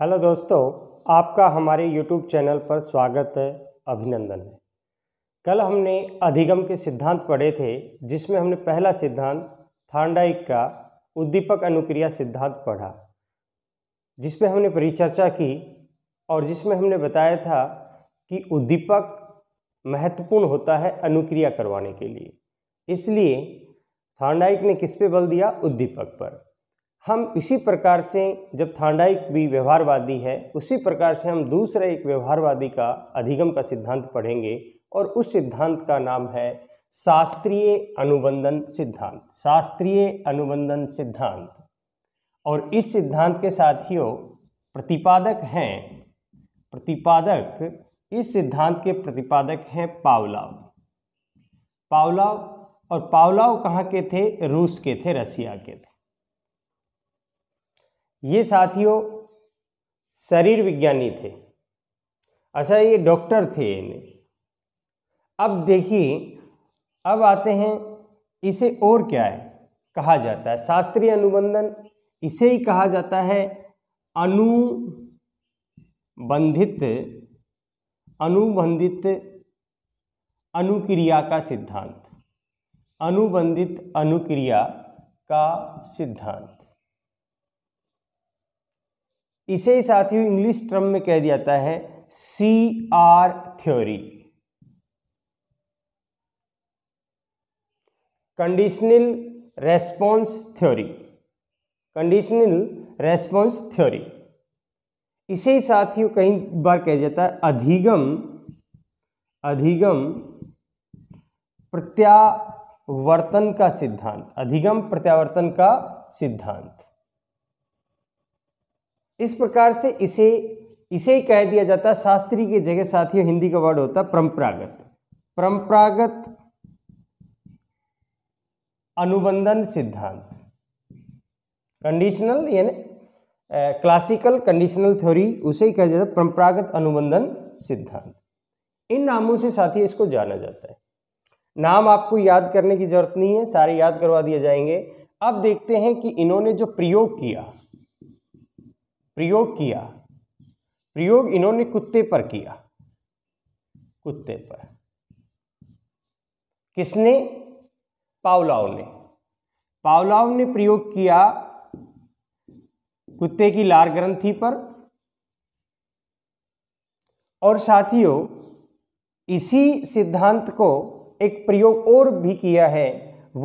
hello दोस्तों आपका हमारे यूट्यूब चैनल पर स्वागत है अभिनंदन है कल हमने अधिगम के सिद्धांत पढ़े थे जिसमें हमने पहला सिद्धांत थांडाइक का उद्दीपक अनुक्रिया सिद्धांत पढ़ा जिसमें हमने परिचर्चा की और जिसमें हमने बताया था कि उद्दीपक महत्वपूर्ण होता है अनुक्रिया करवाने के लिए इसलिए थांडाइक ने किस पे बल दिया उद्दीपक पर हम इसी प्रकार से जब थांडा एक भी व्यवहारवादी है उसी प्रकार से हम दूसरा एक व्यवहारवादी का अधिगम का सिद्धांत पढ़ेंगे और उस सिद्धांत का नाम है शास्त्रीय अनुबंधन सिद्धांत शास्त्रीय अनुबंधन सिद्धांत और इस सिद्धांत के साथियों प्रतिपादक हैं प्रतिपादक इस सिद्धांत के प्रतिपादक हैं पावलाव पावलाव और पावलाव कहाँ के थे रूस के थे रसिया के थे ये साथियों शरीर विज्ञानी थे अच्छा ये डॉक्टर थे इन्हें अब देखिए अब आते हैं इसे और क्या है कहा जाता है शास्त्रीय अनुबंधन इसे ही कहा जाता है अनुबंधित अनुबंधित अनुक्रिया का सिद्धांत अनुबंधित अनुक्रिया का सिद्धांत इसे ही साथियों इंग्लिश टर्म में कह दिया जाता है C R theory conditional response theory conditional response theory इसे ही साथियों कई बार कह जाता है अधिगम अधिगम प्रत्यावर्तन का सिद्धांत अधिगम प्रत्यावर्तन का सिद्धांत इस प्रकार से इसे इसे ही कह दिया जाता है शास्त्री की जगह साथ ही हिंदी का वर्ड होता है परंपरागत परंपरागत अनुबंधन सिद्धांत कंडीशनल यानी क्लासिकल कंडीशनल थ्योरी उसे ही कहा जाता है परंपरागत अनुबंधन सिद्धांत इन नामों से साथी इसको जाना जाता है नाम आपको याद करने की जरूरत नहीं है सारे याद करवा दिए जाएंगे अब देखते हैं कि इन्होंने जो प्रयोग किया प्रयोग किया प्रयोग इन्होंने कुत्ते पर किया कुत्ते पर किसने पावलाव ने पावलाव ने प्रयोग किया कुत्ते की लार ग्रंथि पर और साथियों इसी सिद्धांत को एक प्रयोग और भी किया है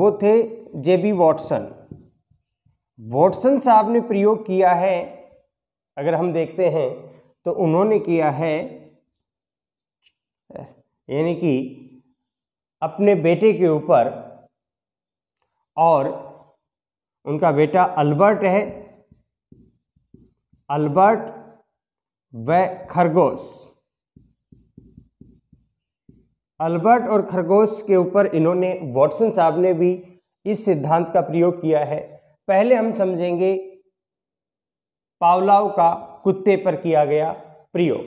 वो थे जेबी वॉटसन वॉटसन साहब ने प्रयोग किया है अगर हम देखते हैं तो उन्होंने किया है यानी कि अपने बेटे के ऊपर और उनका बेटा अल्बर्ट है अल्बर्ट व खरगोश अल्बर्ट और खरगोश के ऊपर इन्होंने वॉटसन साहब ने भी इस सिद्धांत का प्रयोग किया है पहले हम समझेंगे पावलाव का कुत्ते पर किया गया प्रयोग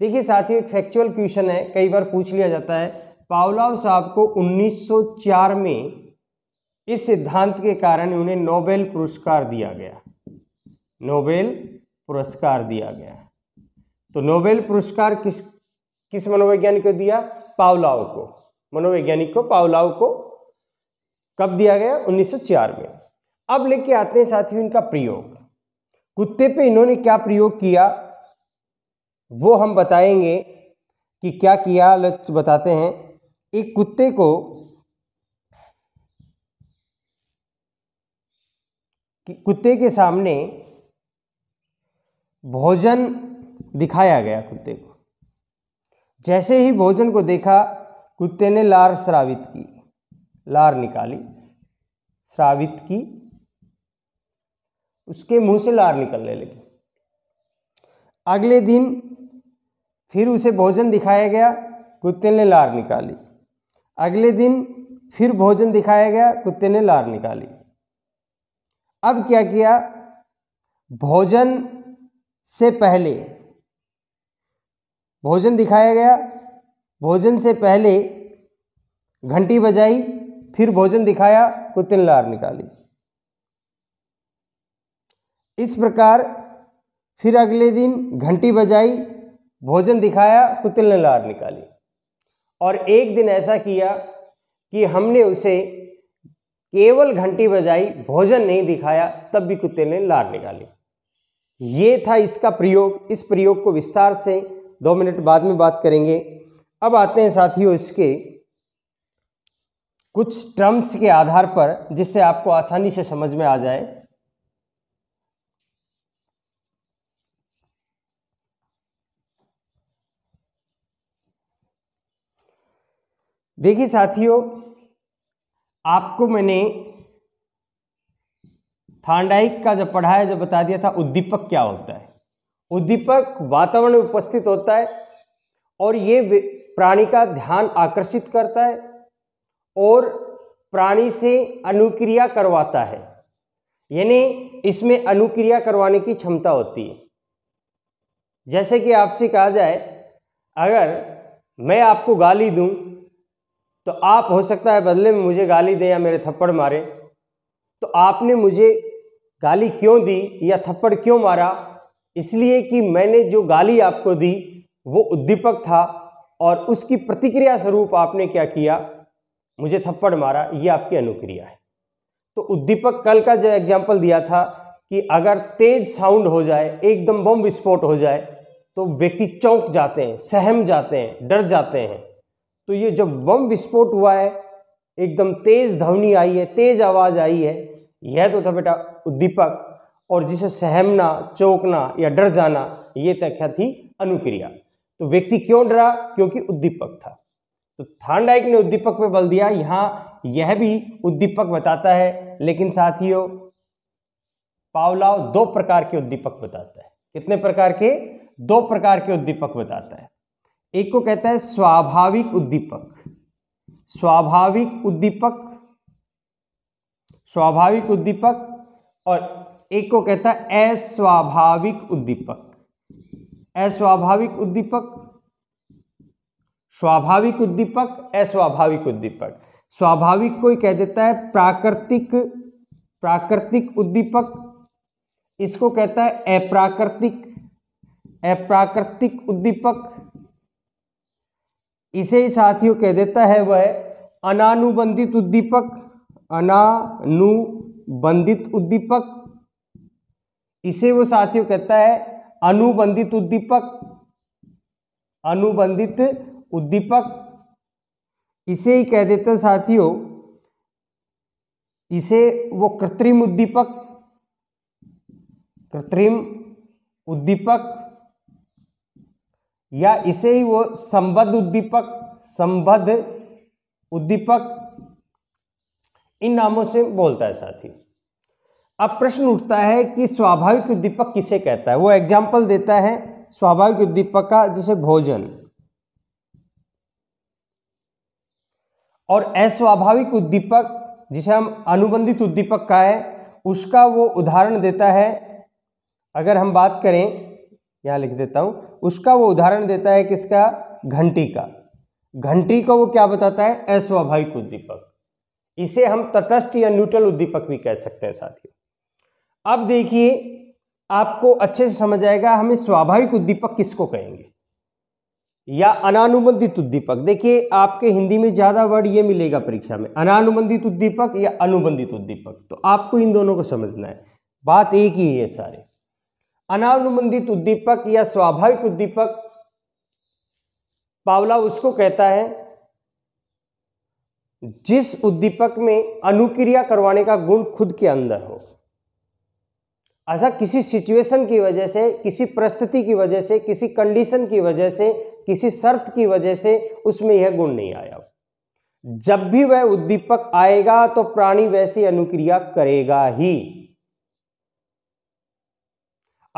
देखिए साथियों एक फैक्चुअल क्वेश्चन है कई बार पूछ लिया जाता है पावलाव साहब को 1904 में इस सिद्धांत के कारण उन्हें नोबेल पुरस्कार दिया गया नोबेल पुरस्कार दिया गया तो नोबेल पुरस्कार किस किस मनोवैज्ञानिक को दिया पावलाव को मनोवैज्ञानिक को पावलाव को कब दिया गया 1904 में अब लेके आते हैं साथियों इनका प्रयोग कुत्ते पे इन्होंने क्या प्रयोग किया वो हम बताएंगे कि क्या किया लच बताते हैं एक कुत्ते को कुत्ते के सामने भोजन दिखाया गया कुत्ते को जैसे ही भोजन को देखा कुत्ते ने लार श्रावित की लार निकाली श्रावित की उसके मुंह से लार निकलने लगी अगले दिन फिर उसे भोजन दिखाया गया कुत्ते ने लार निकाली अगले दिन फिर भोजन दिखाया गया कुत्ते ने लार निकाली अब क्या किया भोजन से पहले भोजन दिखाया गया भोजन से पहले घंटी बजाई फिर भोजन दिखाया कुत्ते ने लार निकाली इस प्रकार फिर अगले दिन घंटी बजाई भोजन दिखाया कुतिल ने लार निकाली और एक दिन ऐसा किया कि हमने उसे केवल घंटी बजाई भोजन नहीं दिखाया तब भी कुत्ते ने लार निकाली ये था इसका प्रयोग इस प्रयोग को विस्तार से दो मिनट बाद में बात करेंगे अब आते हैं साथियों इसके कुछ टर्म्स के आधार पर जिससे आपको आसानी से समझ में आ जाए देखिए साथियों आपको मैंने थांडाइक का जब पढ़ाया जब बता दिया था उद्दीपक क्या होता है उद्दीपक वातावरण में उपस्थित होता है और ये प्राणी का ध्यान आकर्षित करता है और प्राणी से अनुक्रिया करवाता है यानी इसमें अनुक्रिया करवाने की क्षमता होती है जैसे कि आपसे कहा जाए अगर मैं आपको गाली दूं तो आप हो सकता है बदले में मुझे गाली दें या मेरे थप्पड़ मारें तो आपने मुझे गाली क्यों दी या थप्पड़ क्यों मारा इसलिए कि मैंने जो गाली आपको दी वो उद्दीपक था और उसकी प्रतिक्रिया स्वरूप आपने क्या किया मुझे थप्पड़ मारा ये आपकी अनुक्रिया है तो उद्दीपक कल का जो एग्जाम्पल दिया था कि अगर तेज साउंड हो जाए एकदम बम विस्फोट हो जाए तो व्यक्ति चौंक जाते हैं सहम जाते हैं डर जाते हैं तो ये जब बम विस्फोट हुआ है एकदम तेज ध्वनि आई है तेज आवाज़ आई है यह तो था बेटा उद्दीपक और जिसे सहमना चौंकना या डर जाना यह तक तो क्या थी अनुक्रिया तो व्यक्ति क्यों डरा क्योंकि उद्दीपक था तो थानडाइक ने उद्दीपक पर बल दिया यहां यह भी उद्दीपक बताता है लेकिन साथियों पावलाव दो प्रकार के उद्दीपक बताता है कितने प्रकार के दो प्रकार के उद्दीपक बताता है एक को कहता है स्वाभाविक उद्दीपक स्वाभाविक उद्दीपक स्वाभाविक उद्दीपक और एक को कहता है अस्वाभाविक उद्दीपक अस्वाभाविक उद्दीपक स्वाभाविक उद्दीपक अस्वाभाविक उद्दीपक स्वाभाविक कोई कह देता है प्राकृतिक प्राकृतिक उद्दीपक इसको कहता है अप्राकृतिक अप्राकृतिक उद्दीपक इसे ही साथियों कह देता है वह अनानुबंधित उद्दीपक अनानुबंधित उद्दीपक इसे वो साथियों कहता है अनुबंधित उद्दीपक अनुबंधित उद्दीपक इसे ही कह देते साथियों इसे वो कृत्रिम उद्दीपक कृत्रिम उद्दीपक या इसे ही वो संबद्ध उद्दीपक संबद्ध उद्दीपक इन नामों से बोलता है साथी अब प्रश्न उठता है कि स्वाभाविक उद्दीपक किसे कहता है वो एग्जाम्पल देता है स्वाभाविक उद्दीपक का जैसे भोजन और अस्वाभाविक उद्दीपक जिसे हम अनुबंधित उद्दीपक का है उसका वो उदाहरण देता है अगर हम बात करें यहाँ लिख देता हूँ उसका वो उदाहरण देता है किसका घंटी का घंटी का वो क्या बताता है अस्वाभाविक उद्दीपक इसे हम तटस्थ या न्यूट्रल उद्दीपक भी कह सकते हैं साथियों अब देखिए आपको अच्छे से समझ आएगा हमें स्वाभाविक उद्दीपक किसको कहेंगे या अनानुबंधित उद्दीपक देखिए आपके हिंदी में ज़्यादा वर्ड ये मिलेगा परीक्षा में अनानुबंधित उद्दीपक या अनुबंधित उद्दीपक तो आपको इन दोनों को समझना है बात एक ही है सारे अनानुबंधित उद्दीपक या स्वाभाविक उद्दीपक पावला उसको कहता है जिस उद्दीपक में अनुक्रिया करवाने का गुण खुद के अंदर हो ऐसा किसी सिचुएशन की वजह से किसी परिस्थिति की वजह से किसी कंडीशन की वजह से किसी शर्त की वजह से उसमें यह गुण नहीं आया जब भी वह उद्दीपक आएगा तो प्राणी वैसी अनुक्रिया करेगा ही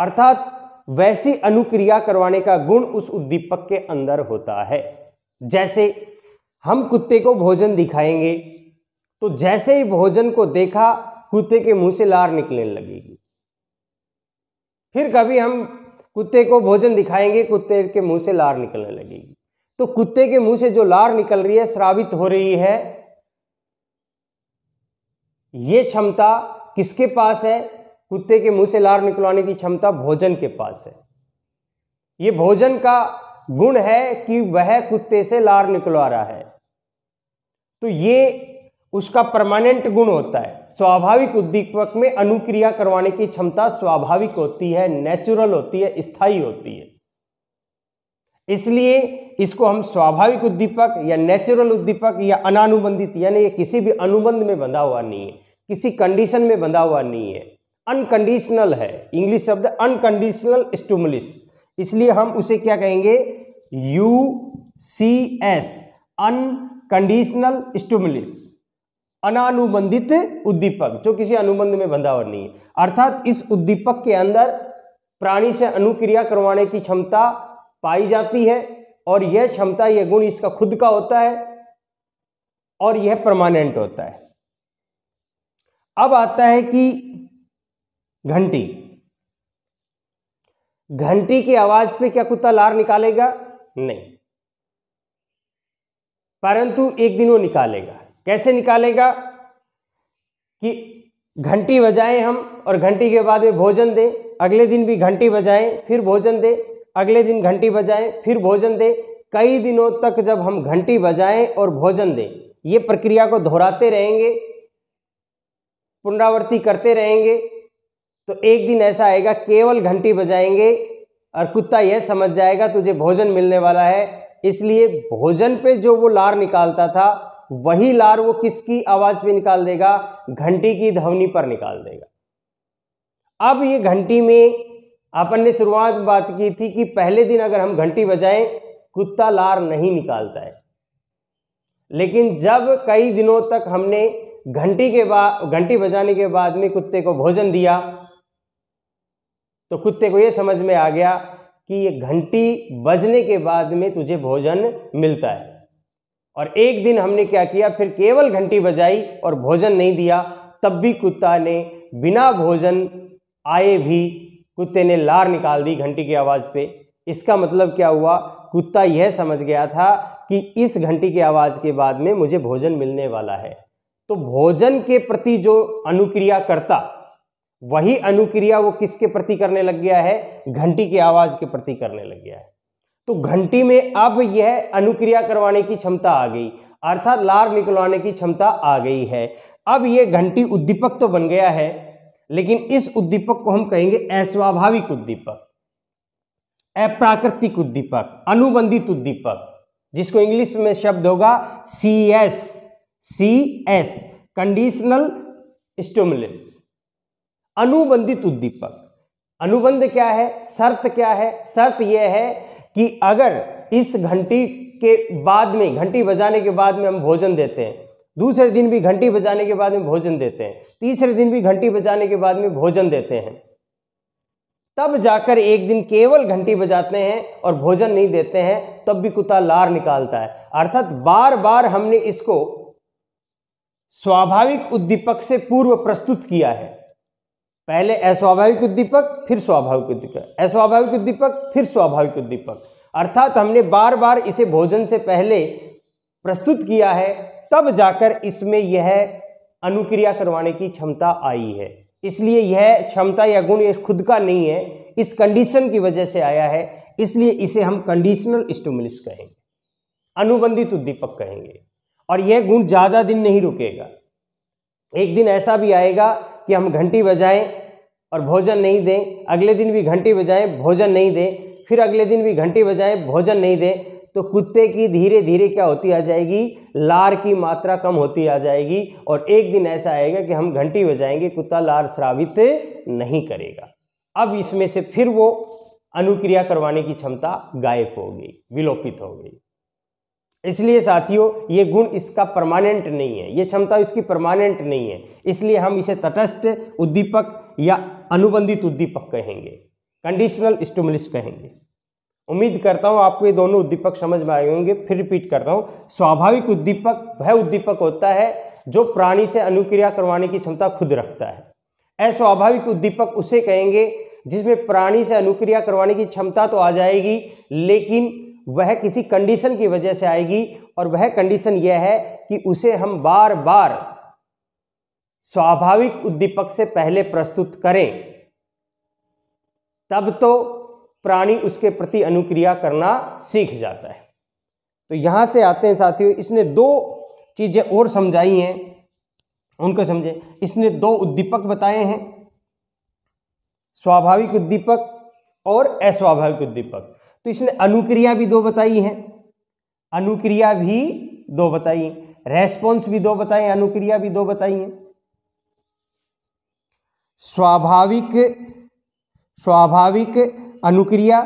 अर्थात वैसी अनुक्रिया करवाने का गुण उस उद्दीपक के अंदर होता है जैसे हम कुत्ते को भोजन दिखाएंगे तो जैसे ही भोजन को देखा कुत्ते के मुंह से लार निकलने लगेगी फिर कभी हम कुत्ते को भोजन दिखाएंगे कुत्ते के मुंह से लार निकलने लगेगी तो कुत्ते के मुंह से जो लार निकल रही है श्रावित हो रही है ये क्षमता किसके पास है कुत्ते के मुंह से लार निकलवाने की क्षमता भोजन के पास है ये भोजन का गुण है कि वह कुत्ते से लार निकलवा रहा है तो ये उसका परमानेंट गुण होता है स्वाभाविक उद्दीपक में अनुक्रिया करवाने की क्षमता स्वाभाविक होती है नेचुरल होती है स्थायी होती है इसलिए इसको हम स्वाभाविक उद्दीपक या नेचुरल उद्दीपक या अनानुबंधित यानी ये किसी भी अनुबंध में बंधा हुआ नहीं है किसी कंडीशन में बंधा हुआ नहीं है अनकंडीशनल है इंग्लिश शब्द अनकंडीशनल स्टूमुलिस इसलिए हम उसे क्या कहेंगे U C S unconditional stimulus अनानुबंधित उद्दीपक जो किसी अनुबंध में बंधा हुआ नहीं है अर्थात इस उद्दीपक के अंदर प्राणी से अनुक्रिया करवाने की क्षमता पाई जाती है और यह क्षमता यह गुण इसका खुद का होता है और यह परमानेंट होता है अब आता है कि घंटी घंटी की आवाज पे क्या कुत्ता लार निकालेगा नहीं परंतु एक दिन वो निकालेगा कैसे निकालेगा कि घंटी बजाएं हम और घंटी के बाद में भोजन दें अगले दिन भी घंटी बजाएं फिर भोजन दें अगले दिन घंटी बजाएं फिर भोजन दें कई दिनों तक जब हम घंटी बजाएं और भोजन दें ये प्रक्रिया को दोहराते रहेंगे पुनरावृत्ति करते रहेंगे तो एक दिन ऐसा आएगा केवल घंटी बजाएंगे और कुत्ता यह समझ जाएगा तुझे भोजन मिलने वाला है इसलिए भोजन पे जो वो लार निकालता था वही लार वो किसकी आवाज पे निकाल देगा घंटी की ध्वनि पर निकाल देगा अब ये घंटी में अपन ने शुरुआत बात की थी कि पहले दिन अगर हम घंटी बजाएं कुत्ता लार नहीं निकालता है लेकिन जब कई दिनों तक हमने घंटी के बाद घंटी बजाने के बाद में कुत्ते को भोजन दिया तो कुत्ते को ये समझ में आ गया कि ये घंटी बजने के बाद में तुझे भोजन मिलता है और एक दिन हमने क्या किया फिर केवल घंटी बजाई और भोजन नहीं दिया तब भी कुत्ता ने बिना भोजन आए भी कुत्ते ने लार निकाल दी घंटी की आवाज़ पे इसका मतलब क्या हुआ कुत्ता यह समझ गया था कि इस घंटी की आवाज़ के बाद में मुझे भोजन मिलने वाला है तो भोजन के प्रति जो अनुक्रिया करता वही अनुक्रिया वो किसके प्रति करने लग गया है घंटी की आवाज के प्रति करने लग गया है तो घंटी में अब यह अनुक्रिया करवाने की क्षमता आ गई अर्थात लार निकलवाने की क्षमता आ गई है अब यह घंटी उद्दीपक तो बन गया है लेकिन इस उद्दीपक को हम कहेंगे अस्वाभाविक उद्दीपक अप्राकृतिक उद्दीपक अनुबंधित उद्दीपक जिसको इंग्लिश में शब्द होगा C S C S conditional stimulus अनुबंधित उद्दीपक अनुबंध क्या है शर्त क्या है शर्त यह है कि अगर इस घंटी के बाद में घंटी बजाने के बाद में हम भोजन देते हैं दूसरे दिन भी घंटी बजाने के बाद में भोजन देते हैं तीसरे दिन भी घंटी बजाने के बाद में भोजन देते हैं तब जाकर एक दिन केवल घंटी बजाते हैं और भोजन नहीं देते हैं तब भी कुत्ता लार निकालता है अर्थात बार बार हमने इसको स्वाभाविक उद्दीपक से पूर्व प्रस्तुत किया है पहले अस्वाभाविक उद्दीपक फिर स्वाभाविक उद्दीपक अस्वाभाविक उद्दीपक फिर स्वाभाविक उद्दीपक अर्थात हमने बार बार इसे भोजन से पहले प्रस्तुत किया है तब जाकर इसमें यह अनुक्रिया करवाने की क्षमता आई है इसलिए यह क्षमता या गुण यह खुद का नहीं है इस कंडीशन की वजह से आया है इसलिए इसे हम कंडीशनल स्टोमुलिस कहेंगे अनुबंधित उद्दीपक कहेंगे और यह गुण ज़्यादा दिन नहीं रुकेगा एक दिन ऐसा भी आएगा कि हम घंटी बजाएं और भोजन नहीं दें अगले दिन भी घंटी बजाएं भोजन नहीं दें फिर अगले दिन भी घंटी बजाएं भोजन नहीं दें तो कुत्ते की धीरे धीरे क्या होती आ जाएगी लार की मात्रा कम होती आ जाएगी और एक दिन ऐसा आएगा कि हम घंटी बजाएंगे कुत्ता लार श्रावित नहीं करेगा अब इसमें से फिर वो अनुक्रिया करवाने की क्षमता गायब हो गई विलोपित हो गई इसलिए साथियों ये गुण इसका परमानेंट नहीं है ये क्षमता इसकी परमानेंट नहीं है इसलिए हम इसे तटस्थ उद्दीपक या अनुबंधित उद्दीपक कहेंगे कंडीशनल स्टमुलिस कहेंगे उम्मीद करता हूँ आपको ये दोनों उद्दीपक समझ में आए होंगे फिर रिपीट करता हूँ स्वाभाविक उद्दीपक वह उद्दीपक होता है जो प्राणी से अनुक्रिया करवाने की क्षमता खुद रखता है अस्वाभाविक उद्दीपक उसे कहेंगे जिसमें प्राणी से अनुक्रिया करवाने की क्षमता तो आ जाएगी लेकिन वह किसी कंडीशन की वजह से आएगी और वह कंडीशन यह है कि उसे हम बार बार स्वाभाविक उद्दीपक से पहले प्रस्तुत करें तब तो प्राणी उसके प्रति अनुक्रिया करना सीख जाता है तो यहां से आते हैं साथियों इसने दो चीज़ें और समझाई हैं उनको समझें इसने दो उद्दीपक बताए हैं स्वाभाविक उद्दीपक और अस्वाभाविक उद्दीपक तो इसने अनुक्रिया भी दो बताई है अनुक्रिया भी दो बताई रेस्पॉन्स भी दो बताए अनुक्रिया भी दो बताई है स्वाभाविक स्वाभाविक अनुक्रिया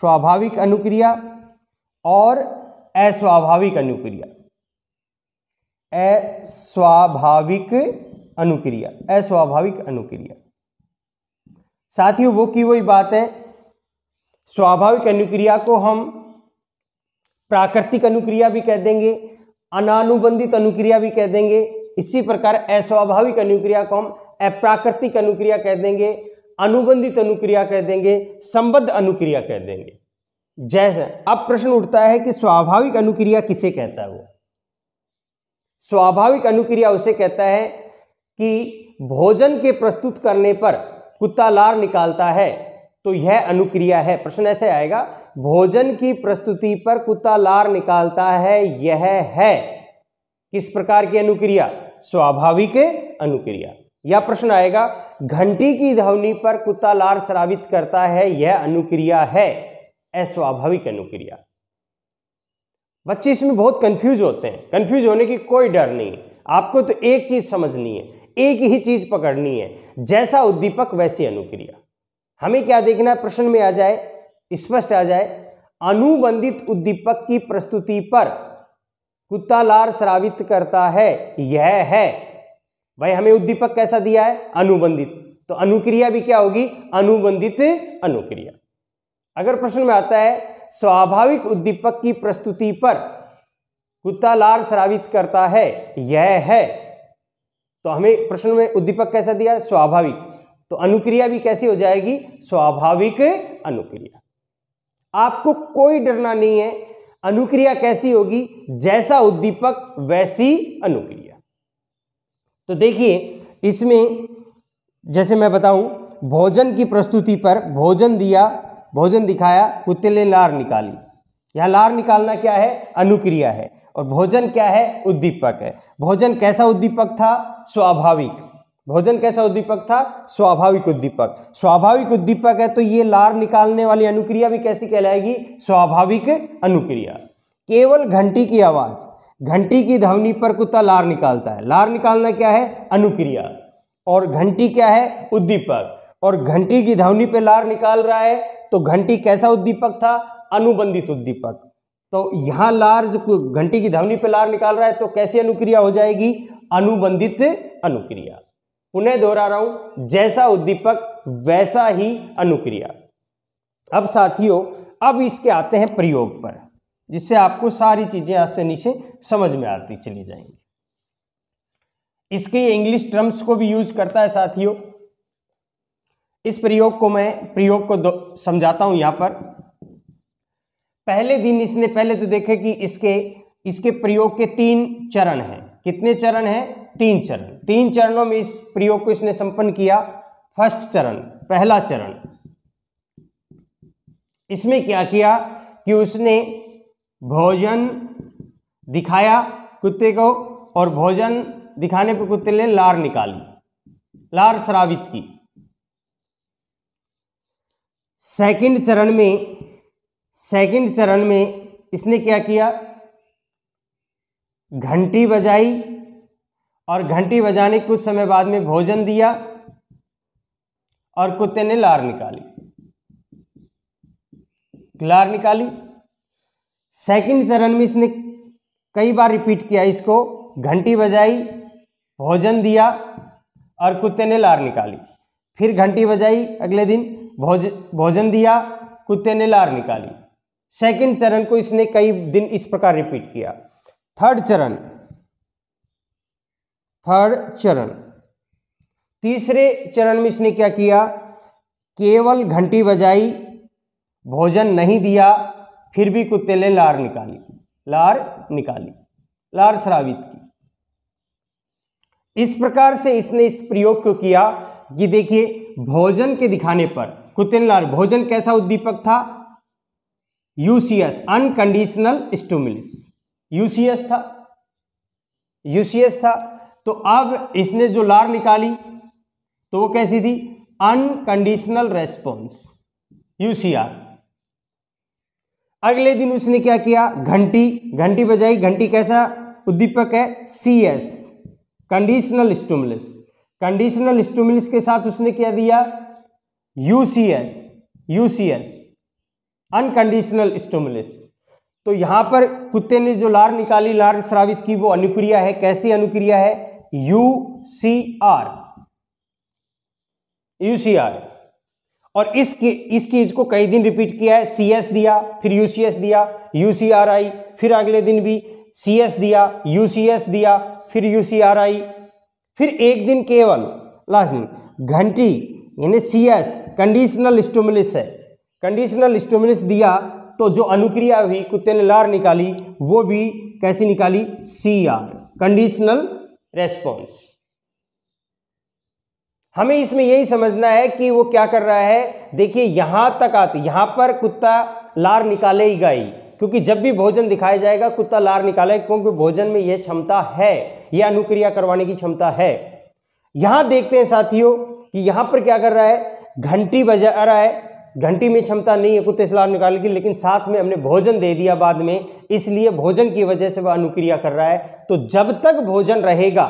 स्वाभाविक अनुक्रिया और अस्वाभाविक अनुक्रिया अस्वाभाविक अनुक्रिया अस्वाभाविक अनुक्रिया साथ ही वो की वही बात है स्वाभाविक अनुक्रिया को हम प्राकृतिक अनुक्रिया भी कह देंगे अनानुबंधित अनुक्रिया भी कह देंगे इसी प्रकार अस्वाभाविक अनुक्रिया को हम अप्राकृतिक अनुक्रिया कह देंगे अनुबंधित अनुक्रिया कह देंगे संबद्ध अनुक्रिया कह देंगे जैसे अब प्रश्न उठता है कि स्वाभाविक अनुक्रिया किसे कहता है वो स्वाभाविक अनुक्रिया उसे कहता है कि भोजन के प्रस्तुत करने पर कुत्ता लार निकालता है तो यह अनुक्रिया है प्रश्न ऐसे आएगा भोजन की प्रस्तुति पर कुत्ता लार निकालता है यह है किस प्रकार की अनुक्रिया स्वाभाविक अनुक्रिया यह प्रश्न आएगा घंटी की ध्वनि पर कुत्ता लार श्रावित करता है यह अनुक्रिया है अस्वाभाविक अनुक्रिया बच्चे इसमें बहुत कंफ्यूज होते हैं कंफ्यूज होने की कोई डर नहीं है आपको तो एक चीज समझनी है एक ही चीज पकड़नी है जैसा उद्दीपक वैसी अनुक्रिया हमें क्या देखना है प्रश्न में आ जाए स्पष्ट आ जाए अनुबंधित उद्दीपक की प्रस्तुति पर कुत्ता लार श्रावित करता है यह है भाई हमें उद्दीपक कैसा दिया है अनुबंधित तो अनुक्रिया भी क्या होगी अनुबंधित अनुक्रिया अगर प्रश्न में आता है स्वाभाविक उद्दीपक की प्रस्तुति पर कुत्ता लार श्रावित करता है यह है तो हमें प्रश्न में उद्दीपक कैसा दिया है स्वाभाविक तो अनुक्रिया भी कैसी हो जाएगी स्वाभाविक अनुक्रिया आपको कोई डरना नहीं है अनुक्रिया कैसी होगी जैसा उद्दीपक वैसी अनुक्रिया तो देखिए इसमें जैसे मैं बताऊं भोजन की प्रस्तुति पर भोजन दिया भोजन दिखाया कुत्ते ने लार निकाली यह लार निकालना क्या है अनुक्रिया है और भोजन क्या है उद्दीपक है भोजन कैसा उद्दीपक था स्वाभाविक भोजन कैसा उद्दीपक था स्वाभाविक उद्दीपक स्वाभाविक उद्दीपक है तो ये लार निकालने वाली अनुक्रिया भी कैसी कहलाएगी स्वाभाविक अनुक्रिया केवल घंटी की आवाज़ घंटी की ध्वनि पर कुत्ता लार निकालता है लार निकालना क्या है अनुक्रिया और घंटी क्या है उद्दीपक और घंटी की ध्वनि पर लार निकाल रहा है तो घंटी कैसा उद्दीपक था अनुबंधित उद्दीपक तो यहां लार जो घंटी की ध्वनि पर लार निकाल रहा है तो कैसी अनुक्रिया हो जाएगी अनुबंधित अनुक्रिया पुनः दोहरा रहा हूं जैसा उद्दीपक वैसा ही अनुक्रिया अब साथियों अब इसके आते हैं प्रयोग पर जिससे आपको सारी चीजें आज से नीचे समझ में आती चली जाएंगी इसके इंग्लिश टर्म्स को भी यूज करता है साथियों इस प्रयोग को मैं प्रयोग को समझाता हूं यहां पर पहले दिन इसने पहले तो देखे कि इसके इसके प्रयोग के तीन चरण हैं कितने चरण हैं तीन चरण तीन चरणों में इस प्रयोग को इसने संपन्न किया फर्स्ट चरण पहला चरण इसमें क्या किया कि उसने भोजन दिखाया कुत्ते को और भोजन दिखाने पर कुत्ते ने लार निकाली लार श्रावित की सेकंड चरण में सेकंड चरण में इसने क्या किया घंटी बजाई और घंटी बजाने कुछ समय बाद में भोजन दिया और कुत्ते ने लार निकाली लार निकाली सेकंड चरण में इसने कई बार रिपीट किया इसको घंटी बजाई भोजन दिया और कुत्ते ने लार निकाली फिर घंटी बजाई अगले दिन भोज भोजन दिया कुत्ते ने लार निकाली सेकंड चरण को इसने कई दिन इस प्रकार रिपीट किया थर्ड चरण थर्ड चरण तीसरे चरण में इसने क्या किया केवल घंटी बजाई भोजन नहीं दिया फिर भी कुत्ते ने लार निकाली लार निकाली लार श्रावित की इस प्रकार से इसने इस प्रयोग को किया कि देखिए भोजन के दिखाने पर कुत्ते ने लार भोजन कैसा उद्दीपक था यूसीएस अनकंडीशनल स्टूमिलिस यूसीएस था यूसीएस था तो अब इसने जो लार निकाली तो वो कैसी थी अनकंडीशनल रेस्पॉन्स यूसीआर अगले दिन उसने क्या किया घंटी घंटी बजाई घंटी कैसा उद्दीपक है C S conditional stimulus conditional stimulus के साथ उसने क्या दिया यूसीएस यूसीएस अनकंडीशनल स्टूमलिस तो यहां पर कुत्ते ने जो लार निकाली लार श्रावित की वो अनुक्रिया है कैसी अनुक्रिया है U C R U C R और इस इस चीज को कई दिन रिपीट किया है सी एस दिया फिर यू सी एस दिया यू सी आर आई फिर अगले दिन भी सी एस दिया यू सी एस दिया फिर यू सी आर आई फिर एक दिन केवल लास्ट दिन घंटी यानी सी एस कंडीशनल स्टोमुलिस है कंडीशनल स्टोमुलिस दिया तो जो अनुक्रिया हुई कुत्ते ने लार निकाली वो भी कैसी निकाली सी आर कंडीशनल रेस्पॉन्स हमें इसमें यही समझना है कि वो क्या कर रहा है देखिए यहां तक आते यहां पर कुत्ता लार निकालेगा ही क्योंकि जब भी भोजन दिखाया जाएगा कुत्ता लार निकालेगा क्योंकि भोजन में यह क्षमता है यह अनुक्रिया करवाने की क्षमता है यहां देखते हैं साथियों कि यहां पर क्या कर रहा है घंटी बजा रहा है घंटी में क्षमता नहीं है कुत्ते से लार निकालने की लेकिन साथ में हमने भोजन दे दिया बाद में इसलिए भोजन की वजह से वह अनुक्रिया कर रहा है तो जब तक भोजन रहेगा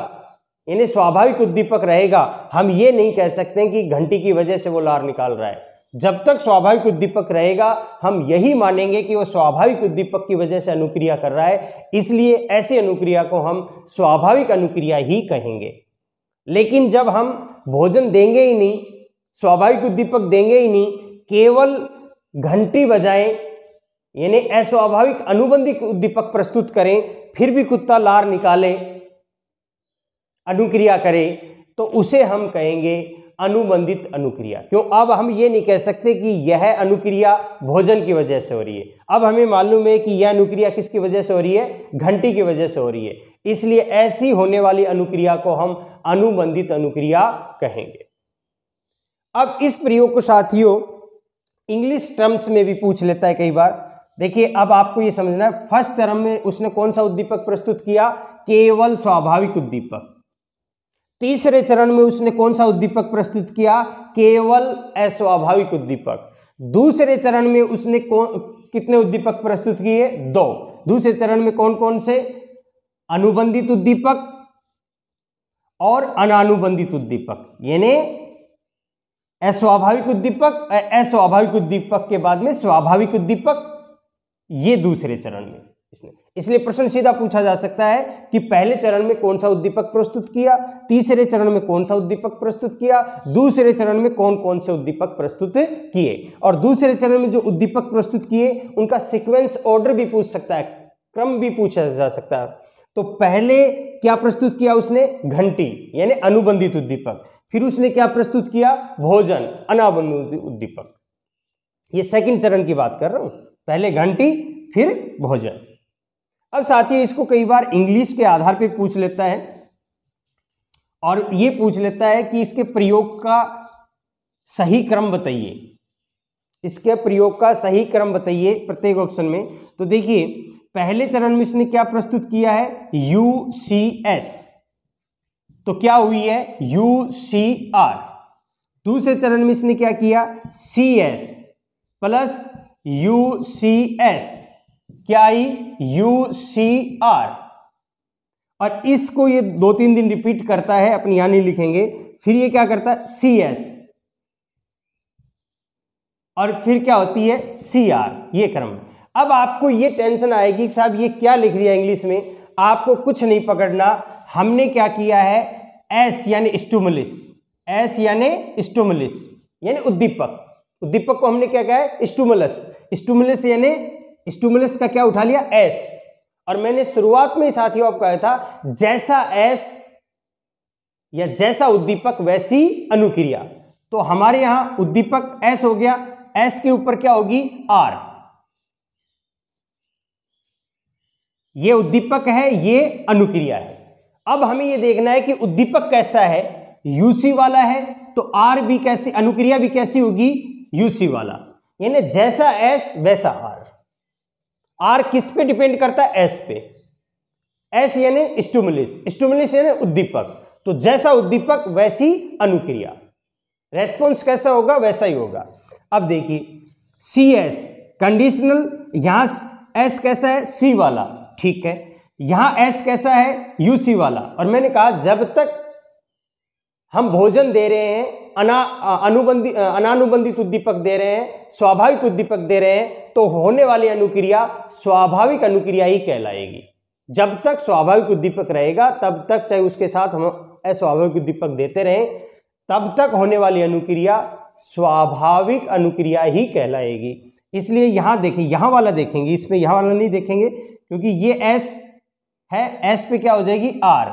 यानी स्वाभाविक उद्दीपक रहेगा हम ये नहीं कह सकते कि घंटी की वजह से वो लार निकाल रहा है जब तक स्वाभाविक उद्दीपक रहेगा हम यही मानेंगे कि वह स्वाभाविक उद्दीपक की वजह से अनुक्रिया कर रहा है इसलिए ऐसी अनुक्रिया को हम स्वाभाविक अनुक्रिया ही कहेंगे लेकिन जब हम भोजन देंगे ही नहीं स्वाभाविक उद्दीपक देंगे ही नहीं केवल घंटी बजाएं यानी अस्वाभाविक अनुबंधिक उद्दीपक प्रस्तुत करें फिर भी कुत्ता लार निकाले अनुक्रिया करे तो उसे हम कहेंगे अनुबंधित अनुक्रिया क्यों अब हम ये नहीं कह सकते कि यह अनुक्रिया भोजन की वजह से हो रही है अब हमें मालूम है कि यह अनुक्रिया किसकी वजह से हो रही है घंटी की वजह से हो रही है इसलिए ऐसी होने वाली अनुक्रिया को हम अनुबंधित अनुक्रिया कहेंगे अब इस प्रयोग को साथियों इंग्लिश टर्म्स में भी पूछ लेता है कई बार देखिए अब आपको यह समझना है फर्स्ट चरम में उसने कौन सा उद्दीपक प्रस्तुत किया केवल स्वाभाविक उद्दीपक तीसरे चरण में उसने कौन सा उद्दीपक प्रस्तुत किया केवल अस्वाभाविक उद्दीपक दूसरे चरण में उसने कौन कितने उद्दीपक प्रस्तुत किए दो दूसरे चरण में कौन कौन से अनुबंधित उद्दीपक और अनानुबंधित उद्दीपक यानी अस्वाभाविक उद्दीपक अस्वाभाविक उद्दीपक के बाद में स्वाभाविक उद्दीपक ये दूसरे चरण में इसमें इसलिए प्रश्न सीधा पूछा जा सकता है कि पहले चरण में कौन सा उद्दीपक प्रस्तुत किया तीसरे चरण में कौन सा उद्दीपक प्रस्तुत किया दूसरे चरण में कौन कौन से उद्दीपक प्रस्तुत किए और दूसरे चरण में जो उद्दीपक प्रस्तुत किए उनका सिक्वेंस ऑर्डर भी पूछ सकता है क्रम भी पूछा जा सकता है तो पहले क्या प्रस्तुत किया उसने घंटी यानी अनुबंधित उद्दीपक फिर उसने क्या प्रस्तुत किया भोजन अनाबंधित उद्दीपक ये सेकंड चरण की बात कर रहा हूं पहले घंटी फिर भोजन अब साथ ही इसको कई बार इंग्लिश के आधार पर पूछ लेता है और ये पूछ लेता है कि इसके प्रयोग का सही क्रम बताइए इसके प्रयोग का सही क्रम बताइए प्रत्येक ऑप्शन में तो देखिए पहले चरण में इसने क्या प्रस्तुत किया है यू सी एस तो क्या हुई है यू सी आर दूसरे चरण में इसने क्या किया C S plus U C S क्या आई यू सी आर और इसको ये दो तीन दिन रिपीट करता है अपनी यहां नहीं लिखेंगे फिर ये क्या करता है सी एस और फिर क्या होती है सी आर ये क्रम अब आपको ये टेंशन आएगी कि साहब ये क्या लिख दिया इंग्लिश में आपको कुछ नहीं पकड़ना हमने क्या किया है एस यानी स्टूमुलिस एस यानी स्टूमुलिस यानी उद्दीपक उद्दीपक को हमने क्या कहा है स्टूमुलस स्टूमुलस यानी स्टूमुलस का क्या उठा लिया एस और मैंने शुरुआत में ही साथियों आपको कहा था जैसा एस या जैसा उद्दीपक वैसी अनुक्रिया तो हमारे यहां उद्दीपक एस हो गया एस के ऊपर क्या होगी आर ये उद्दीपक है ये अनुक्रिया है अब हमें ये देखना है कि उद्दीपक कैसा है यूसी वाला है तो आर भी कैसी अनुक्रिया भी कैसी होगी यूसी वाला यानी जैसा एस वैसा आर आर किस पे डिपेंड करता है एस पे एस यानी स्टूमुलिस स्टूमुलिस यानी उद्दीपक तो जैसा उद्दीपक वैसी अनुक्रिया रेस्पॉन्स कैसा होगा वैसा ही होगा अब देखिए सी एस कंडीशनल यहां एस कैसा है सी वाला ठीक है यहां एस कैसा है यूसी वाला और मैंने कहा जब तक हम भोजन दे रहे हैं अना अनुबंधित अनानुबंधित उद्दीपक दे रहे हैं स्वाभाविक उद्दीपक दे रहे हैं तो होने वाली अनुक्रिया स्वाभाविक अनुक्रिया ही कहलाएगी जब तक स्वाभाविक उद्दीपक रहेगा तब तक चाहे उसके साथ हम अस्वाभाविक उद्दीपक देते रहें तब तक होने वाली अनुक्रिया स्वाभाविक अनुक्रिया ही कहलाएगी इसलिए यहाँ देखें यहाँ वाला देखेंगे इसमें यहाँ वाला नहीं देखेंगे क्योंकि ये एस है एस पे क्या हो जाएगी आर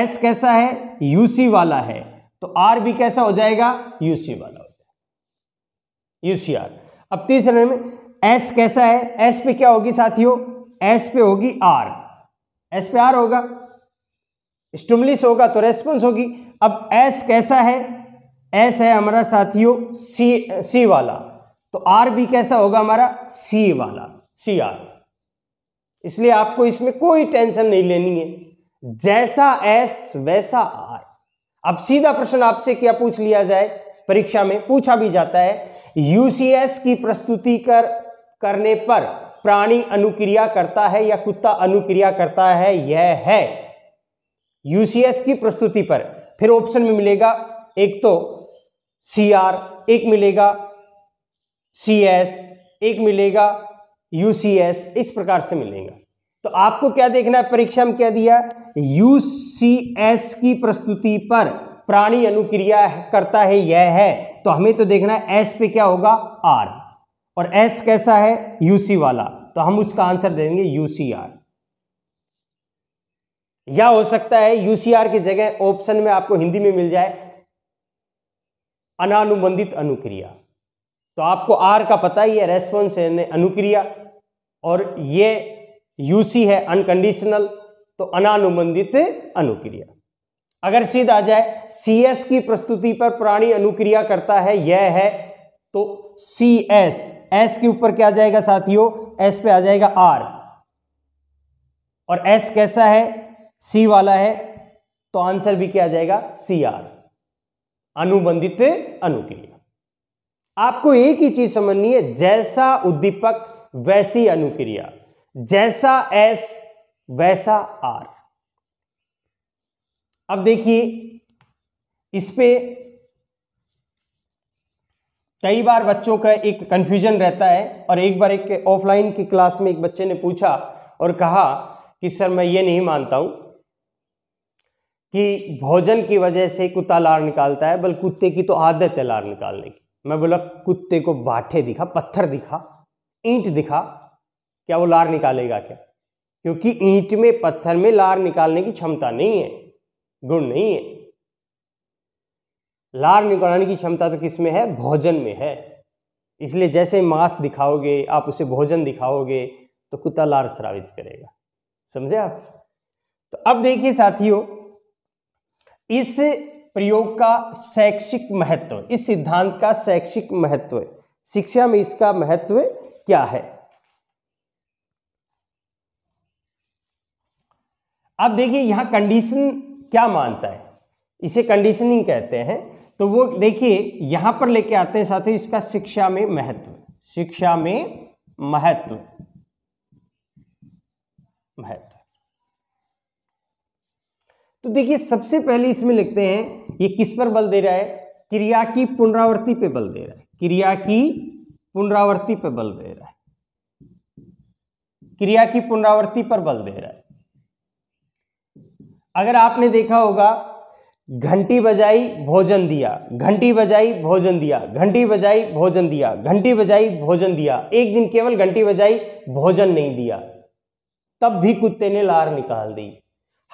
एस कैसा है यूसी वाला है तो आर भी कैसा हो जाएगा यूसी वाला हो जाएगा यूसीआर अब तीसरे में एस कैसा है एस पे क्या होगी साथियों एस पे होगी आर एस पे आर होगा स्टुमलिस होगा तो रेस्पॉन्स होगी अब एस कैसा है एस है हमारा साथियों सी सी वाला तो आर भी कैसा होगा हमारा सी वाला सी आर इसलिए आपको इसमें कोई टेंशन नहीं लेनी है जैसा एस वैसा आर अब सीधा प्रश्न आपसे क्या पूछ लिया जाए परीक्षा में पूछा भी जाता है यूसीएस की प्रस्तुति कर करने पर प्राणी अनुक्रिया करता है या कुत्ता अनुक्रिया करता है यह है यूसीएस की प्रस्तुति पर फिर ऑप्शन में मिलेगा एक तो सी आर एक मिलेगा सी एस एक मिलेगा यू इस प्रकार से मिलेगा तो आपको क्या देखना है परीक्षा में क्या दिया यू की प्रस्तुति पर प्राणी अनुक्रिया करता है यह है तो हमें तो देखना है एस पे क्या होगा आर और एस कैसा है यूसी वाला तो हम उसका आंसर देंगे यूसीआर या हो सकता है यूसीआर की जगह ऑप्शन में आपको हिंदी में मिल जाए अनानुबंधित अनुक्रिया तो आपको आर का पता ही है रेस्पॉन्स है अनुक्रिया और ये यूसी है अनकंडीशनल तो अनानुबंधित अनुक्रिया अगर सीधा आ जाए एस की प्रस्तुति पर प्राणी अनुक्रिया करता है यह है तो सी एस एस के ऊपर क्या जाएगा साथियों एस पे आ जाएगा आर और एस कैसा है सी वाला है तो आंसर भी क्या आ जाएगा सी आर अनुबंधित अनुक्रिया आपको एक ही चीज समझनी है जैसा उद्दीपक वैसी अनुक्रिया जैसा एस वैसा आर अब देखिए इस पे कई बार बच्चों का एक कंफ्यूजन रहता है और एक बार एक ऑफलाइन की क्लास में एक बच्चे ने पूछा और कहा कि सर मैं ये नहीं मानता हूं कि भोजन की वजह से कुत्ता लार निकालता है बल्कि कुत्ते की तो आदत है लार निकालने की मैं बोला कुत्ते को बाठे दिखा पत्थर दिखा ईंट दिखा क्या वो लार निकालेगा क्या क्योंकि ईंट में पत्थर में लार निकालने की क्षमता नहीं है गुण नहीं है लार निकालने की क्षमता तो किस में है भोजन में है इसलिए जैसे मांस दिखाओगे आप उसे भोजन दिखाओगे तो कुत्ता लार श्रावित करेगा समझे आप तो अब देखिए साथियों इस प्रयोग का शैक्षिक महत्व इस सिद्धांत का शैक्षिक महत्व शिक्षा में इसका महत्व क्या है अब देखिए यहां कंडीशन क्या मानता है इसे कंडीशनिंग कहते हैं तो वो देखिए यहां पर लेके आते हैं साथ ही इसका शिक्षा में महत्व शिक्षा में महत्व महत्व तो देखिए सबसे पहले इसमें लिखते हैं ये किस पर बल दे रहा है क्रिया की पुनरावृत्ति पे बल दे रहा है क्रिया की पुनरावृत्ति पे बल दे रहा है क्रिया की पुनरावृत्ति पर बल दे रहा है अगर आपने देखा होगा घंटी बजाई भोजन दिया घंटी बजाई भोजन दिया घंटी बजाई भोजन दिया घंटी बजाई भोजन दिया एक दिन केवल घंटी बजाई भोजन नहीं दिया तब भी कुत्ते ने लार निकाल दी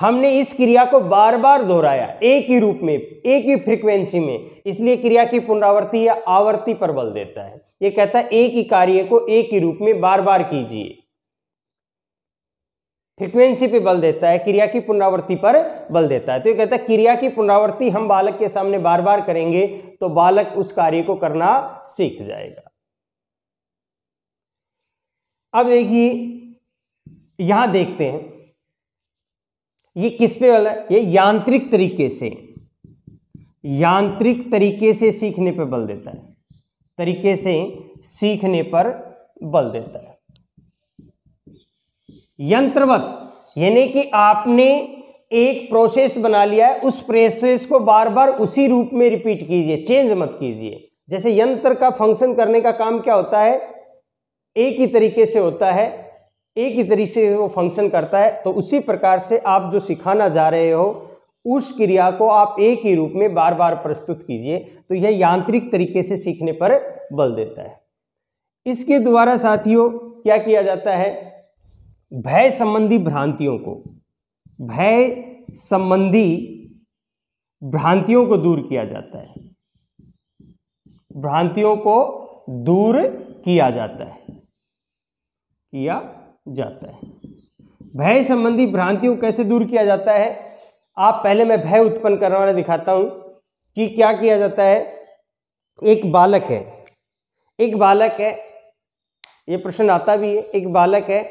हमने इस क्रिया को बार बार दोहराया एक ही रूप में एक ही फ्रीक्वेंसी में इसलिए क्रिया की पुनरावृत्ति या आवर्ती पर बल देता है यह कहता है एक ही कार्य को एक ही रूप में बार बार कीजिए फ्रीक्वेंसी पे बल देता है क्रिया की पुनरावृत्ति पर बल देता है तो ये कहता है क्रिया की पुनरावृत्ति हम बालक के सामने बार बार करेंगे तो बालक उस कार्य को करना सीख जाएगा अब देखिए यहां देखते हैं ये किस पे वाला है ये यांत्रिक तरीके से यांत्रिक तरीके से सीखने पर बल देता है तरीके से सीखने पर बल देता है यंत्रवत यानी कि आपने एक प्रोसेस बना लिया है उस प्रोसेस को बार बार उसी रूप में रिपीट कीजिए चेंज मत कीजिए जैसे यंत्र का फंक्शन करने का काम क्या होता है एक ही तरीके से होता है एक ही तरीके से वो फंक्शन करता है तो उसी प्रकार से आप जो सिखाना जा रहे हो उस क्रिया को आप एक ही रूप में बार बार प्रस्तुत कीजिए तो यह यांत्रिक तरीके से सीखने पर बल देता है इसके द्वारा साथियों क्या किया जाता है भय संबंधी भ्रांतियों को भय संबंधी भ्रांतियों को दूर किया जाता है भ्रांतियों को दूर किया जाता है किया जाता है भय संबंधी भ्रांतियों को कैसे दूर किया जाता है आप पहले मैं भय उत्पन्न करवाना दिखाता हूँ कि क्या किया जाता है एक बालक है एक बालक है ये प्रश्न आता भी है एक बालक है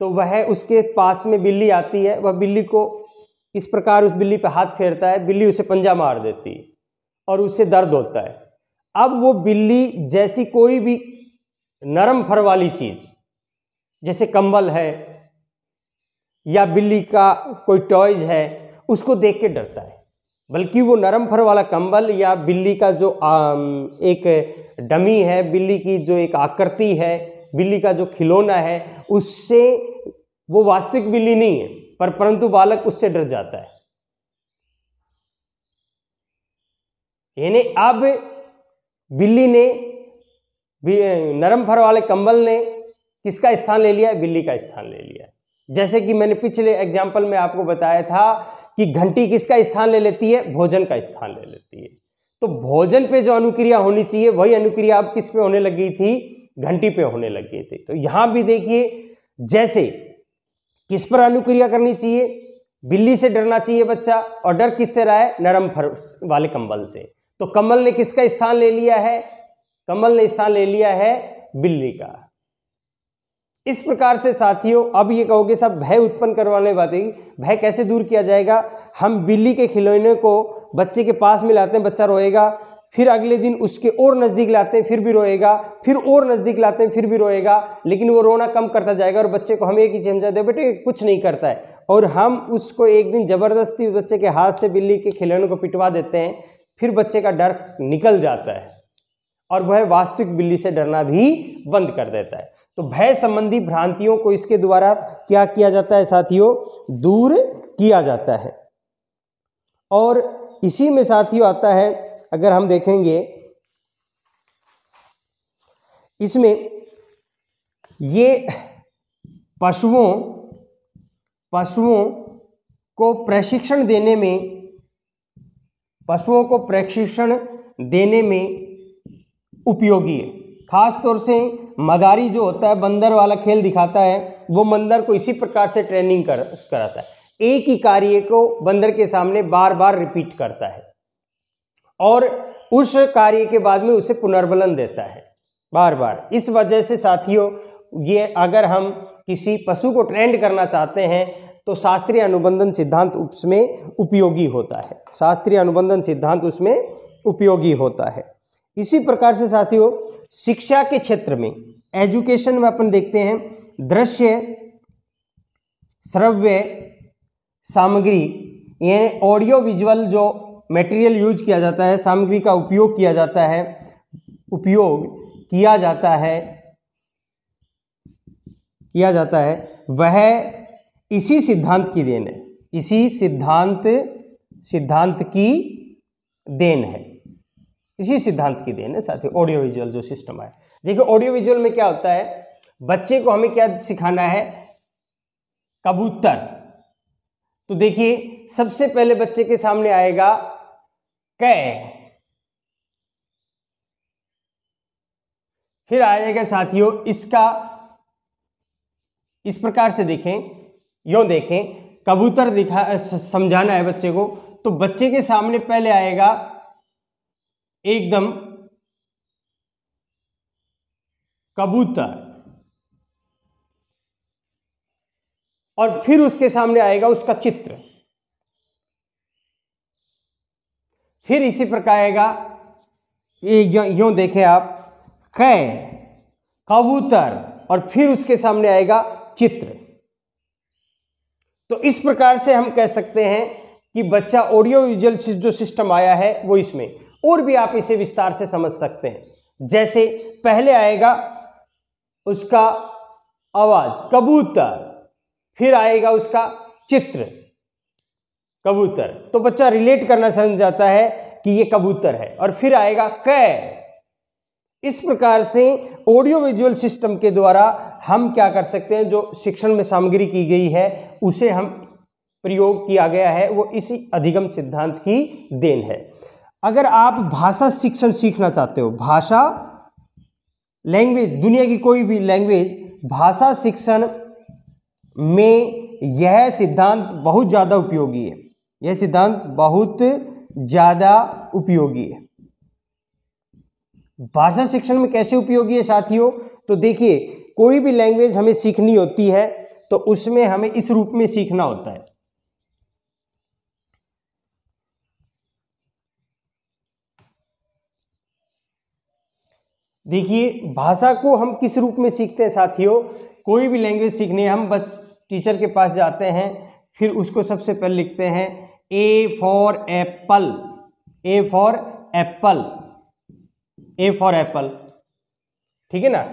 तो वह उसके पास में बिल्ली आती है वह बिल्ली को इस प्रकार उस बिल्ली पर हाथ फेरता है बिल्ली उसे पंजा मार देती है और उससे दर्द होता है अब वो बिल्ली जैसी कोई भी नरम फर वाली चीज़ जैसे कंबल है या बिल्ली का कोई टॉयज है उसको देख के डरता है बल्कि वो नरम फर वाला कंबल या बिल्ली का जो आ, एक डमी है बिल्ली की जो एक आकृति है बिल्ली का जो खिलौना है उससे वो वास्तविक बिल्ली नहीं है पर परंतु बालक उससे डर जाता है यानी अब बिल्ली ने नरम फर वाले कंबल ने किसका स्थान ले लिया है बिल्ली का स्थान ले लिया है जैसे कि मैंने पिछले एग्जाम्पल में आपको बताया था कि घंटी किसका स्थान ले लेती है भोजन का स्थान ले लेती है तो भोजन पे जो अनुक्रिया होनी चाहिए वही अनुक्रिया अब किस पे होने लगी थी घंटी पे होने लगी थी तो यहां भी देखिए जैसे किस पर अनुक्रिया करनी चाहिए बिल्ली से डरना चाहिए बच्चा और डर किससे रहा है नरम फर वाले कंबल से तो कमल ने किसका स्थान ले लिया है कमल ने स्थान ले लिया है बिल्ली का इस प्रकार से साथियों अब ये कहोगे सब भय उत्पन्न करवाने बातें भय कैसे दूर किया जाएगा हम बिल्ली के खिलौने को बच्चे के पास में लाते हैं बच्चा रोएगा फिर अगले दिन उसके और नज़दीक लाते हैं फिर भी रोएगा फिर और नज़दीक लाते हैं फिर भी रोएगा लेकिन वो रोना कम करता जाएगा और बच्चे को हम एक ही चमचा दे बेटे कुछ नहीं करता है और हम उसको एक दिन ज़बरदस्ती बच्चे के हाथ से बिल्ली के खिलौने को पिटवा देते हैं फिर बच्चे का डर निकल जाता है और वह वास्तविक बिल्ली से डरना भी बंद कर देता है तो भय संबंधी भ्रांतियों को इसके द्वारा क्या किया जाता है साथियों दूर किया जाता है और इसी में साथियों आता है अगर हम देखेंगे इसमें ये पशुओं पशुओं को प्रशिक्षण देने में पशुओं को प्रशिक्षण देने में उपयोगी है खास तौर से मदारी जो होता है बंदर वाला खेल दिखाता है वो बंदर को इसी प्रकार से ट्रेनिंग कर कराता है एक ही कार्य को बंदर के सामने बार बार रिपीट करता है और उस कार्य के बाद में उसे पुनर्बलन देता है बार बार इस वजह से साथियों ये अगर हम किसी पशु को ट्रेंड करना चाहते हैं तो शास्त्रीय अनुबंधन सिद्धांत उसमें उपयोगी होता है शास्त्रीय अनुबंधन सिद्धांत उसमें उपयोगी होता है इसी प्रकार से साथियों शिक्षा के क्षेत्र में एजुकेशन में अपन देखते हैं दृश्य श्रव्य सामग्री यानी ऑडियो विजुअल जो मटेरियल यूज किया जाता है सामग्री का उपयोग किया जाता है उपयोग किया जाता है किया जाता है वह इसी सिद्धांत की देन है इसी सिद्धांत सिद्धांत की देन है इसी सिद्धांत की देन है साथ ही ऑडियो विजुअल जो सिस्टम है देखिए ऑडियो विजुअल में क्या होता है बच्चे को हमें क्या सिखाना है कबूतर तो देखिए सबसे पहले बच्चे के सामने आएगा कै फिर आ जाएगा साथियों इसका इस प्रकार से देखें यो देखें कबूतर दिखा समझाना है बच्चे को तो बच्चे के सामने पहले आएगा एकदम कबूतर और फिर उसके सामने आएगा उसका चित्र फिर इसी प्रकार आएगा ये यूं देखें आप कै कबूतर और फिर उसके सामने आएगा चित्र तो इस प्रकार से हम कह सकते हैं कि बच्चा ऑडियो विजुअल जो सिस्टम आया है वो इसमें और भी आप इसे विस्तार से समझ सकते हैं जैसे पहले आएगा उसका आवाज कबूतर फिर आएगा उसका चित्र कबूतर तो बच्चा रिलेट करना समझ जाता है कि ये कबूतर है और फिर आएगा कै इस प्रकार से ऑडियो विजुअल सिस्टम के द्वारा हम क्या कर सकते हैं जो शिक्षण में सामग्री की गई है उसे हम प्रयोग किया गया है वो इसी अधिगम सिद्धांत की देन है अगर आप भाषा शिक्षण सीखना चाहते हो भाषा लैंग्वेज दुनिया की कोई भी लैंग्वेज भाषा शिक्षण में यह सिद्धांत बहुत ज़्यादा उपयोगी है यह सिद्धांत बहुत ज़्यादा उपयोगी है भाषा शिक्षण में कैसे उपयोगी है साथियों तो देखिए कोई भी लैंग्वेज हमें सीखनी होती है तो उसमें हमें इस रूप में सीखना होता है देखिए भाषा को हम किस रूप में सीखते हैं साथियों कोई भी लैंग्वेज सीखने हम बच टीचर के पास जाते हैं फिर उसको सबसे पहले लिखते हैं A for apple A for apple A for apple ठीक है ना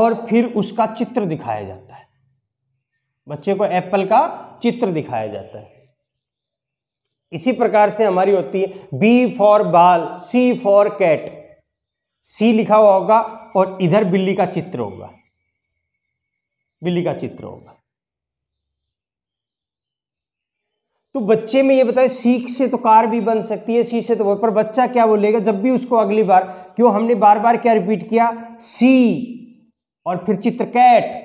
और फिर उसका चित्र दिखाया जाता है बच्चे को एप्पल का चित्र दिखाया जाता है इसी प्रकार से हमारी होती है बी फॉर बाल सी फॉर कैट सी लिखा हुआ होगा और इधर बिल्ली का चित्र होगा बिल्ली का चित्र होगा तो बच्चे में ये बताए सीख से तो कार भी बन सकती है सी से तो पर बच्चा क्या बोलेगा जब भी उसको अगली बार क्यों हमने बार बार क्या रिपीट किया सी और फिर चित्र cat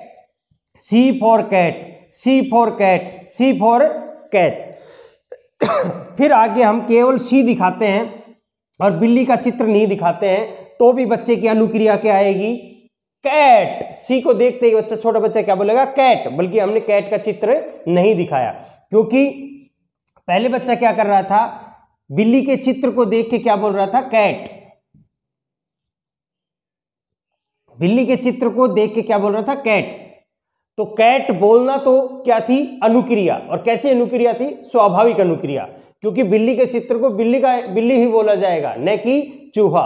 C for cat C for cat C for cat फिर आगे हम केवल सी दिखाते हैं और बिल्ली का चित्र नहीं दिखाते हैं तो भी बच्चे की अनुक्रिया क्या आएगी कैट सी को देखते ही बच्चा छोटा बच्चा क्या बोलेगा कैट बल्कि हमने कैट का चित्र नहीं दिखाया क्योंकि पहले बच्चा क्या कर रहा था बिल्ली के चित्र को देख के क्या बोल रहा था कैट बिल्ली के चित्र को देख के क्या बोल रहा था कैट तो कैट बोलना तो क्या थी अनुक्रिया और कैसी अनुक्रिया थी स्वाभाविक अनुक्रिया क्योंकि बिल्ली के चित्र को बिल्ली का बिल्ली ही बोला जाएगा न कि चूहा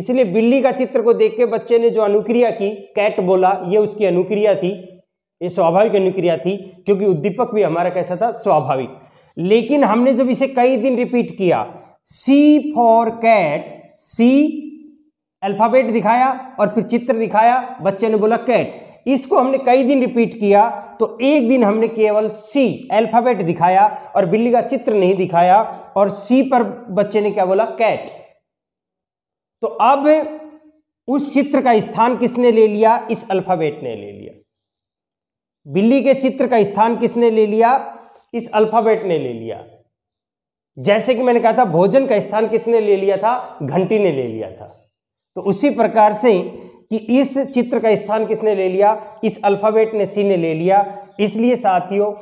इसलिए बिल्ली का चित्र को देख के बच्चे ने जो अनुक्रिया की कैट बोला ये उसकी अनुक्रिया थी ये स्वाभाविक अनुक्रिया थी क्योंकि उद्दीपक भी हमारा कैसा था स्वाभाविक लेकिन हमने जब इसे कई दिन रिपीट किया C for cat C alphabet दिखाया और फिर चित्र दिखाया बच्चे ने बोला कैट इसको हमने कई दिन रिपीट किया तो एक दिन हमने केवल सी अल्फाबेट दिखाया और बिल्ली का चित्र नहीं दिखाया और सी पर बच्चे ने क्या बोला कैट तो अब उस चित्र का स्थान किसने ले लिया इस अल्फाबेट ने ले लिया बिल्ली के चित्र का स्थान किसने ले लिया इस अल्फाबेट ने ले लिया जैसे कि मैंने कहा था भोजन का स्थान किसने ले लिया था घंटी ने ले लिया था तो उसी प्रकार से कि इस चित्र का स्थान किसने ले लिया इस अल्फ़ाबेट ने सी ने ले लिया इसलिए साथियों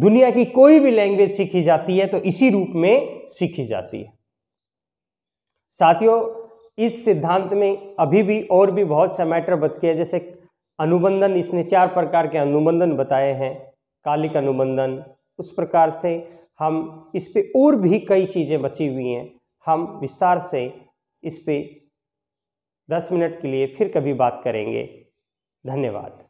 दुनिया की कोई भी लैंग्वेज सीखी जाती है तो इसी रूप में सीखी जाती है साथियों इस सिद्धांत में अभी भी और भी बहुत सा मैटर बच गया जैसे अनुबंधन इसने चार प्रकार के अनुबंधन बताए हैं कालिक अनुबंधन उस प्रकार से हम इस पर और भी कई चीज़ें बची हुई हैं हम विस्तार से इस पर दस मिनट के लिए फिर कभी बात करेंगे धन्यवाद